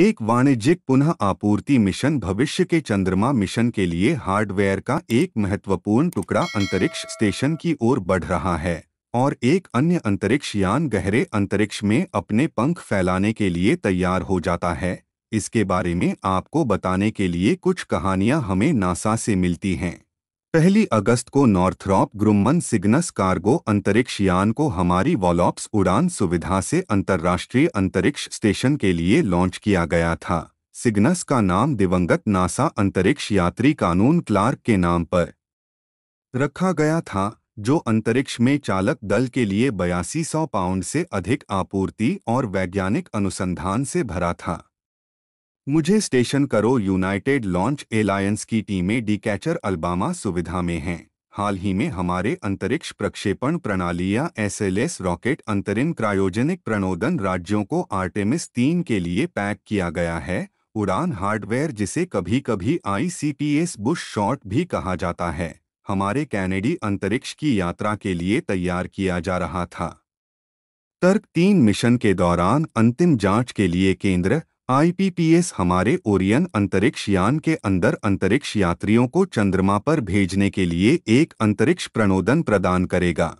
एक वाणिज्यिक पुनः आपूर्ति मिशन भविष्य के चंद्रमा मिशन के लिए हार्डवेयर का एक महत्वपूर्ण टुकड़ा अंतरिक्ष स्टेशन की ओर बढ़ रहा है और एक अन्य अंतरिक्ष यान गहरे अंतरिक्ष में अपने पंख फैलाने के लिए तैयार हो जाता है इसके बारे में आपको बताने के लिए कुछ कहानियां हमें नासा से मिलती हैं पहली अगस्त को नॉर्थरॉप ग्रुम्मन सिग्नस कार्गो अंतरिक्ष यान को हमारी वॉलॉप्स उड़ान सुविधा से अंतर्राष्ट्रीय अंतरिक्ष स्टेशन के लिए लॉन्च किया गया था सिग्नस का नाम दिवंगत नासा अंतरिक्ष यात्री कानून क्लार्क के नाम पर रखा गया था जो अंतरिक्ष में चालक दल के लिए बयासी सौ पाउंड से अधिक आपूर्ति और वैज्ञानिक अनुसंधान से भरा था मुझे स्टेशन करो यूनाइटेड लॉन्च एलायंस की टीमें डी कैचर अल्बामा सुविधा में हैं हाल ही में हमारे अंतरिक्ष प्रक्षेपण प्रणाली या एसएलएस रॉकेट अंतरिम क्रायोजेनिक प्रणोदन राज्यों को आर्टेमिस तीन के लिए पैक किया गया है उड़ान हार्डवेयर जिसे कभी कभी आईसीपीएस बुश शॉट भी कहा जाता है हमारे कैनेडी अंतरिक्ष की यात्रा के लिए तैयार किया जा रहा था तर्क तीन मिशन के दौरान अंतिम जांच के लिए केंद्र आईपीपीएस हमारे ओरियन अंतरिक्ष यान के अंदर अंतरिक्ष यात्रियों को चंद्रमा पर भेजने के लिए एक अंतरिक्ष प्रणोदन प्रदान करेगा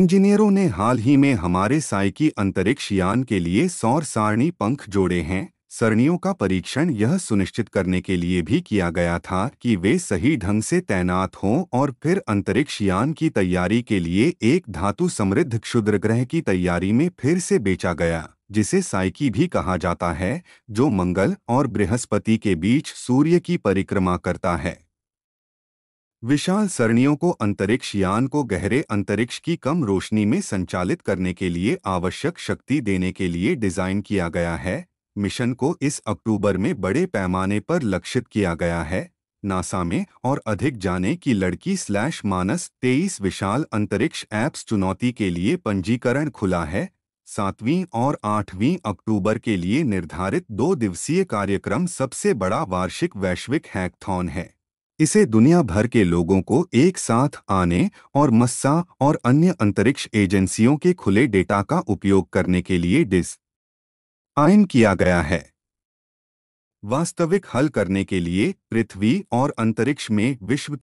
इंजीनियरों ने हाल ही में हमारे साइकी अंतरिक्ष यान के लिए सौर सारणी पंख जोड़े हैं सरणियों का परीक्षण यह सुनिश्चित करने के लिए भी किया गया था कि वे सही ढंग से तैनात हों और फिर अंतरिक्ष यान की तैयारी के लिए एक धातु समृद्ध क्षुद्रग्रह की तैयारी में फिर से बेचा गया जिसे साइकी भी कहा जाता है जो मंगल और बृहस्पति के बीच सूर्य की परिक्रमा करता है विशाल सरणियों को अंतरिक्ष यान को गहरे अंतरिक्ष की कम रोशनी में संचालित करने के लिए आवश्यक शक्ति देने के लिए डिजाइन किया गया है मिशन को इस अक्टूबर में बड़े पैमाने पर लक्षित किया गया है नासा में और अधिक जाने की लड़की स्लैश मानस तेईस विशाल अंतरिक्ष ऐप्स चुनौती के लिए पंजीकरण खुला है सातवीं और आठवीं अक्टूबर के लिए निर्धारित दो दिवसीय कार्यक्रम सबसे बड़ा वार्षिक वैश्विक हैकथॉन है इसे दुनिया भर के लोगों को एक साथ आने और मस्सा और अन्य अंतरिक्ष एजेंसियों के खुले डेटा का उपयोग करने के लिए डिस आयन किया गया है वास्तविक हल करने के लिए पृथ्वी और अंतरिक्ष में विश्व